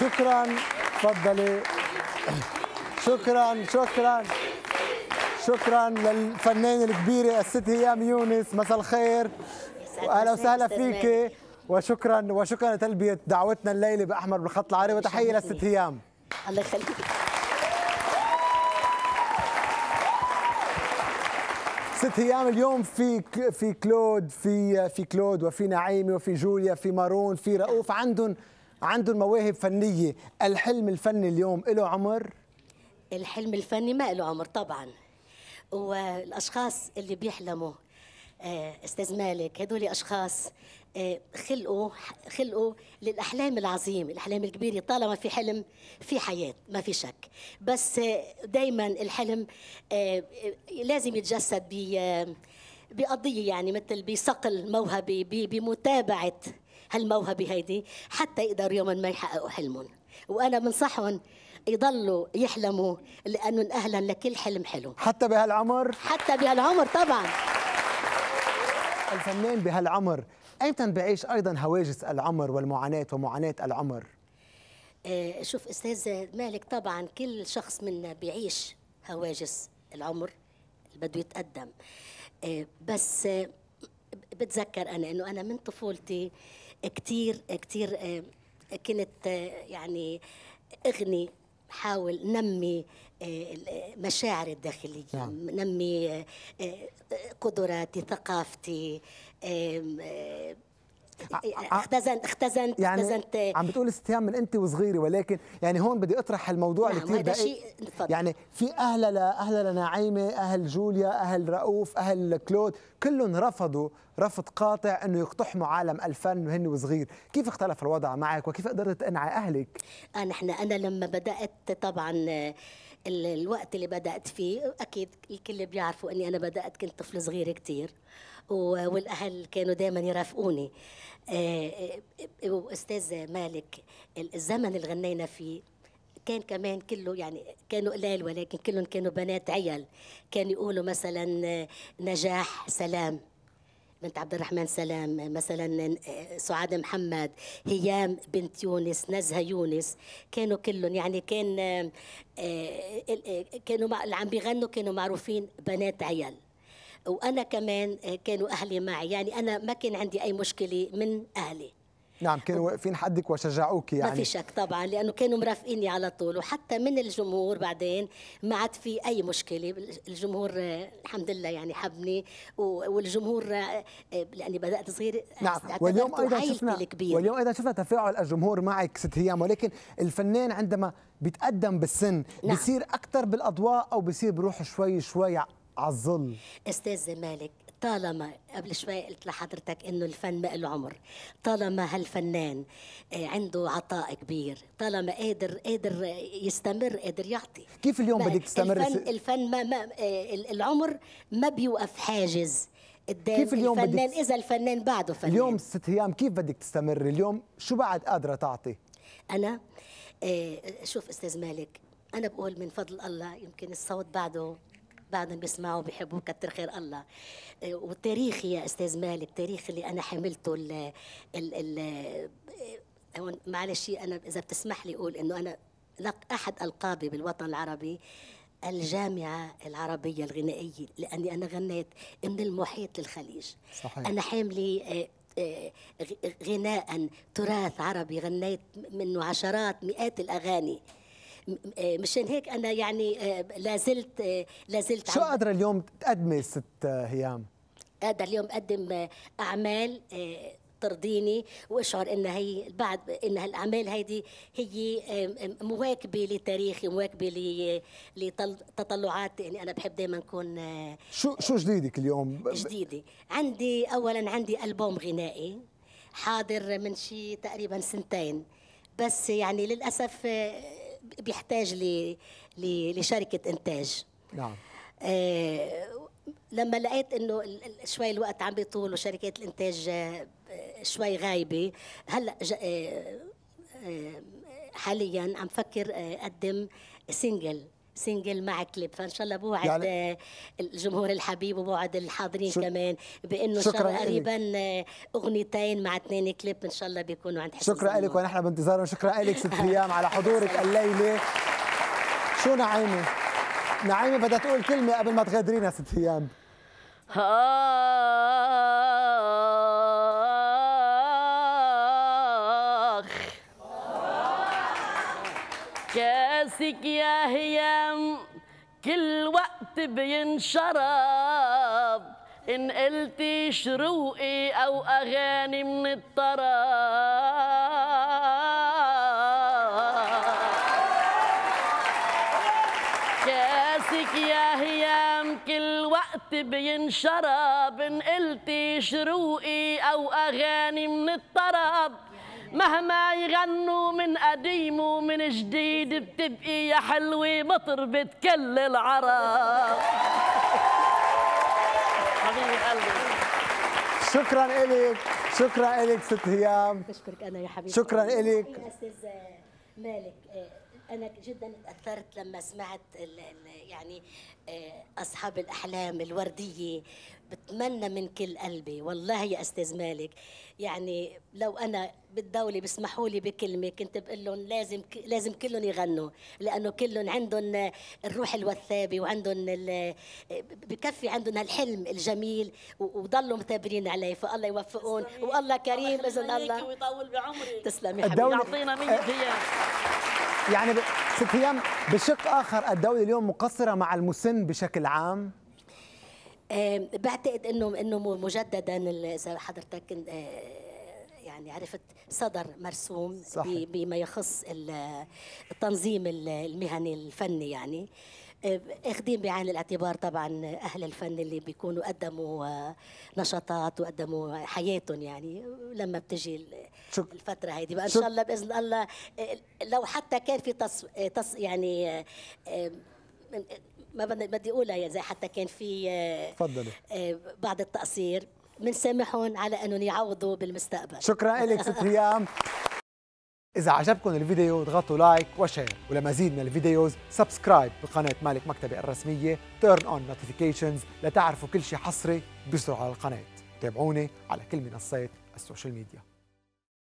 شكرا تفضلي شكرا شكرا شكرا للفنانه الكبيره الست هيام يونس مساء الخير واهلا وسهلا فيك وشكرا وشكرا لتلبيه دعوتنا الليله باحمر بالخط العربي وتحيه للست هيام الله يخليك ست ايام اليوم في في كلود في في كلود وفي نعيمي وفي جوليا في مارون في رؤوف عندهم عندهم مواهب فنيه الحلم الفني اليوم له عمر الحلم الفني ما له عمر طبعا والاشخاص اللي بيحلموا آه، استاذ مالك هدول اشخاص آه، خلقوا خلقوا للاحلام العظيم الاحلام الكبيره طالما في حلم في حياه ما في شك بس آه، دائما الحلم لازم يتجسد بقضيه يعني مثل بصقل موهبه بمتابعه هالموهبة هيدي حتى يقدروا يوما ما يحققوا حلمهم وأنا بنصحهم يضلوا يحلموا لأنه أهلا لكل حلم حلو حتى بهالعمر حتى بهالعمر طبعا الفنان بهالعمر أيمتى بعيش أيضا هواجس العمر والمعاناة ومعاناة العمر آه، شوف أستاذ مالك طبعا كل شخص منا بيعيش هواجس العمر اللي بده يتقدم آه، بس آه، بتذكر انا انه انا من طفولتي كتير كتير آه، كنت آه، يعني اغني حاول نمي آه، مشاعري الداخلية نعم. نمي قدراتي ثقافتي آه، إيه، آه، آه. اختزنت اختزنت يعني اختزنت عم بتقول استهام من انت وصغيره ولكن يعني هون بدي اطرح الموضوع نعم كثير شيء يعني في اهلا اهل لنعيمه اهل جوليا اهل رؤوف اهل كلود كلهم رفضوا رفض قاطع انه يقتحموا عالم الفن وهن وصغير كيف اختلف الوضع معك وكيف قدرت تقنعي اهلك نحن انا لما بدات طبعا الوقت اللي بدات فيه اكيد الكل بيعرفوا اني انا بدات كنت طفله صغيره كثير والاهل كانوا دائما يرافقوني آه، آه، آه، واستاذ مالك الزمن اللي غنينا فيه كان كمان كله يعني كانوا قلال ولكن كلهم كانوا بنات عيال كانوا يقولوا مثلا نجاح سلام بنت عبد الرحمن سلام مثلا سعاد محمد هيام بنت يونس نزهة يونس كانوا كلهم يعني كان آه، آه، كانوا اللي عم بيغنوا كانوا معروفين بنات عيال وأنا كمان كانوا أهلي معي يعني أنا ما كان عندي أي مشكلة من أهلي نعم كانوا واقفين حدك وشجعوك يعني ما في شك طبعا لانه كانوا مرافقيني على طول وحتى من الجمهور بعدين ما عاد في اي مشكله الجمهور الحمد لله يعني حبني والجمهور لاني بدات صغير نعم واليوم ايضا شفنا الكبير. واليوم ايضا شفنا تفاعل الجمهور معك ست هيام ولكن الفنان عندما بيتقدم بالسن نعم. بصير اكثر بالاضواء او بصير بروح شوي شوي على الظل استاذ مالك طالما قبل شوي قلت لحضرتك انه الفن ما له عمر طالما هالفنان آه، عنده عطاء كبير طالما قادر قادر يستمر قادر يعطي كيف اليوم بدك تستمر الفن, س... الفن ما, ما آه، العمر ما بيوقف حاجز قدام كيف اليوم الفنان بدك... اذا الفنان بعده فنان اليوم ست هيام كيف بدك تستمر اليوم شو بعد قادره تعطي انا آه، شوف استاذ مالك انا بقول من فضل الله يمكن الصوت بعده بعدهم بيسمعوا بيحبوا كتر خير الله إيه، والتاريخ يا استاذ مال التاريخ اللي انا حملته ال ال ال إيه، معلش انا اذا بتسمح لي اقول انه انا لق احد القابي بالوطن العربي الجامعة العربية الغنائية لأني أنا غنيت من المحيط للخليج صحيح. أنا حاملة إيه، غناء تراث عربي غنيت منه عشرات مئات الأغاني آه، مشان هيك انا يعني آه، لازلت آه، لازلت شو قادره اليوم تقدمي ست هيام؟ قادره اليوم اقدم اعمال ترضيني واشعر ان هي بعد ان هالاعمال هيدي هي مواكبه لتاريخي مواكبه لتطلعاتي يعني انا بحب دائما اكون شو شو جديدك اليوم؟ جديده عندي اولا عندي البوم غنائي حاضر من شي تقريبا سنتين بس يعني للاسف بيحتاج لشركه انتاج نعم آه، لما لقيت انه شوي الوقت عم بيطول وشركات الانتاج آه، شوي غايبه هلا آه، حاليا عم فكر اقدم سينجل سنجل مع كليب فان شاء الله بوعد يعني الجمهور الحبيب وبوعد الحاضرين كمان بانه شكرا قريبا اغنيتين مع اثنين كليب ان شاء الله بيكونوا عند حسن شكرا لك ونحن بانتظارهم شكرا لك ست ريام على حضورك الليله شو نعيمه نعيمه بدها تقول كلمه قبل ما تغادرينا ست ريام آخ كاسك يا هيا بينشرب إن قلتي شروقي أو أغاني من الطرب كاسك يا هيام كل وقت بينشرب إن قلتي شروقي أو أغاني من الطرب مهما يغنوا من قديم ومن جديد بتبقي يا حلوة مطربة كل العرب حبيبي قلبي شكرا لك شكرا لك ست هيام بشكرك انا يا حبيبي شكرا لك استاذ مالك آه، انا جدا تاثرت لما سمعت يعني آه، اصحاب الاحلام الورديه بتمنى من كل قلبي والله يا استاذ مالك يعني لو انا بالدوله بيسمحوا لي بكلمه كنت بقول لهم لازم لازم كلهم يغنوا لانه كلهم عندهم الروح الوثابه وعندهم بكفي عندهم هالحلم الجميل وضلوا مثابرين عليه فالله يوفقهم والله كريم باذن الله ويطول بعمرك تسلمي حبيبي يعطينا 100 آه، يعني ست ايام بشق اخر الدوله اليوم مقصره مع المسن بشكل عام آه، بعتقد انه انه مجددا اذا حضرتك يعني عرفت صدر مرسوم صحيح. بما يخص التنظيم المهني الفني يعني آه، اخدين بعين الاعتبار طبعا اهل الفن اللي بيكونوا قدموا آه، نشاطات وقدموا حياتهم يعني لما بتجي شك. الفتره هيدي بقى ان شاء الله باذن الله آه، لو حتى كان في تص... تص... يعني ما بدي اقولها زي يعني، حتى كان في تفضلي بعض التقصير بنسامحهم على انهم يعوضوا بالمستقبل شكرا لك ست ريام إذا عجبكم الفيديو اضغطوا لايك وشير ولمزيد من الفيديوز سبسكرايب بقناة مالك مكتبة الرسمية تيرن اون نوتيفيكيشنز لتعرفوا كل شيء حصري بيصير على القناة تابعوني على كل منصات السوشيال ميديا